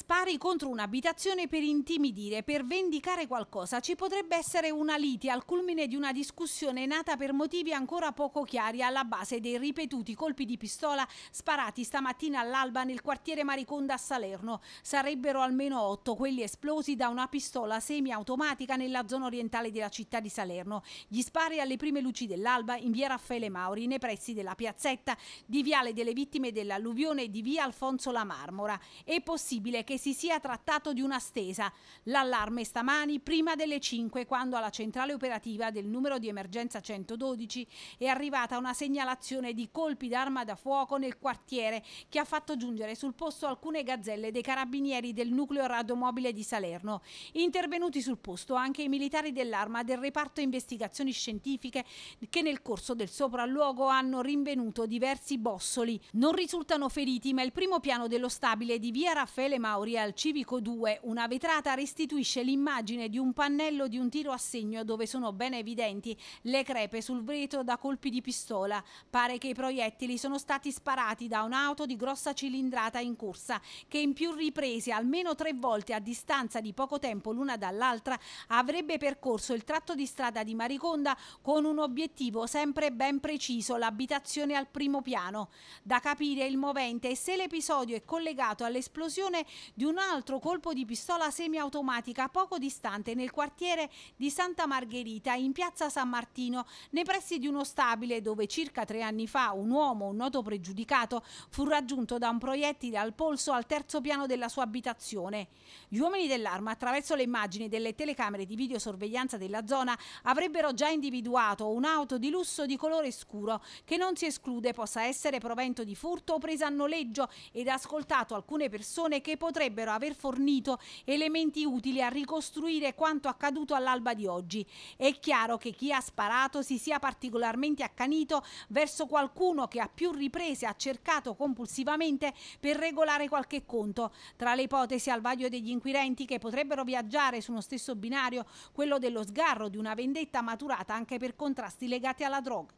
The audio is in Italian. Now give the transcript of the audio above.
Spari contro un'abitazione per intimidire, per vendicare qualcosa. Ci potrebbe essere una lite al culmine di una discussione nata per motivi ancora poco chiari alla base dei ripetuti colpi di pistola sparati stamattina all'alba nel quartiere Mariconda a Salerno. Sarebbero almeno otto quelli esplosi da una pistola semiautomatica nella zona orientale della città di Salerno. Gli spari alle prime luci dell'alba in via Raffaele Mauri, nei pressi della piazzetta di Viale delle Vittime dell'Alluvione di via Alfonso la Marmora. È possibile che si sia trattato di una stesa. L'allarme stamani prima delle 5 quando alla centrale operativa del numero di emergenza 112 è arrivata una segnalazione di colpi d'arma da fuoco nel quartiere che ha fatto giungere sul posto alcune gazzelle dei carabinieri del nucleo radomobile di Salerno. Intervenuti sul posto anche i militari dell'arma del reparto investigazioni scientifiche che nel corso del sopralluogo hanno rinvenuto diversi bossoli. Non risultano feriti ma il primo piano dello stabile di via Raffaele Mauro Lauri al Civico 2 una vetrata restituisce l'immagine di un pannello di un tiro a segno dove sono ben evidenti le crepe sul vetro da colpi di pistola. Pare che i proiettili sono stati sparati da un'auto di grossa cilindrata in corsa che in più riprese almeno tre volte a distanza di poco tempo l'una dall'altra avrebbe percorso il tratto di strada di Mariconda con un obiettivo sempre ben preciso, l'abitazione al primo piano. Da capire il movente e se l'episodio è collegato all'esplosione di un altro colpo di pistola semiautomatica poco distante nel quartiere di Santa Margherita in piazza San Martino, nei pressi di uno stabile dove circa tre anni fa un uomo, un noto pregiudicato, fu raggiunto da un proiettile al polso al terzo piano della sua abitazione. Gli uomini dell'arma, attraverso le immagini delle telecamere di videosorveglianza della zona, avrebbero già individuato un'auto di lusso di colore scuro che non si esclude possa essere provento di furto o presa a noleggio ed ascoltato alcune persone che potrebbero potrebbero aver fornito elementi utili a ricostruire quanto accaduto all'alba di oggi. È chiaro che chi ha sparato si sia particolarmente accanito verso qualcuno che a più riprese ha cercato compulsivamente per regolare qualche conto. Tra le ipotesi al vaglio degli inquirenti che potrebbero viaggiare su uno stesso binario, quello dello sgarro di una vendetta maturata anche per contrasti legati alla droga.